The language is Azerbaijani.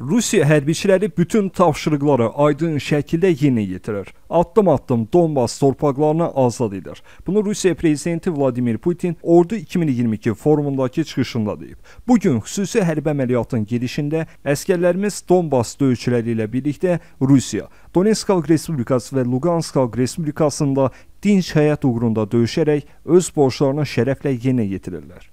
Rusiya hərbiçiləri bütün tapşırıqları aydın şəkildə yerinə yetirir. Addım-addım Donbas torpaqlarını azad edir. Bunu Rusiya prezidenti Vladimir Putin Ordu 2022 forumundakı çıxışında deyib. Bu gün xüsusi hərbi əməliyyatın gedişində əskərlərimiz Donbas döyüşçüləri ilə birlikdə Rusiya, Donetsk Xalq Respublikası və Luqansk Xalq Respublikasında dinc həyat uğrunda döyüşərək öz borclarını şərəflə yerinə yetirirlər.